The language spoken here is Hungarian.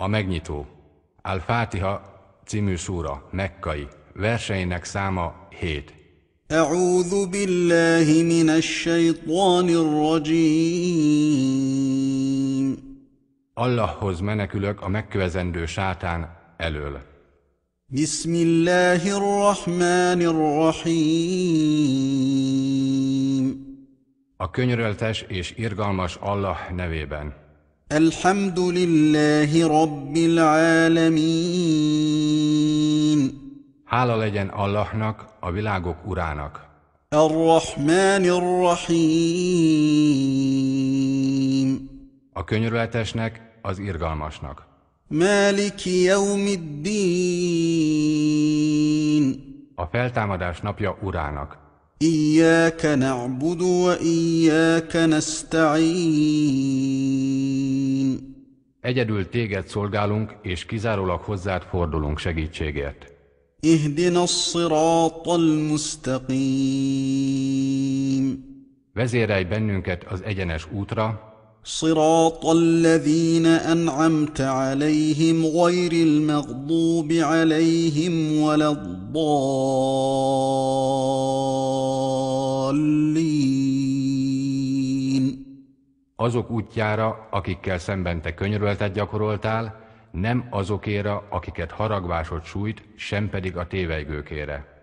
A megnyitó. Al-Fátiha című szúra, mekkai. Verseinek száma 7. A'udhu billahi minas shaytanir rajim Allahhoz menekülök a megkövezendő sátán elől. Bismillahirrahmanirrahim. A könyöröltes és irgalmas Allah nevében. الحمد لله رب العالمين Hála legyen Allahnak, a világok urának. الرحمن الرحيم A könyörületesnek, az irgalmasnak. مالك يوم الدين A feltámadás napja urának. إياك نعبد وإياك نستعين Egyedül téged szolgálunk, és kizárólag hozzád fordulunk segítségért. Vezérelj bennünket az egyenes útra, صراط الذين أنعمت عليهم غير المغضوب عليهم ولا azok útjára, akikkel szemben te könyörületet gyakoroltál, nem azokéra, akiket haragvásod sújt, sem pedig a téveigőkére.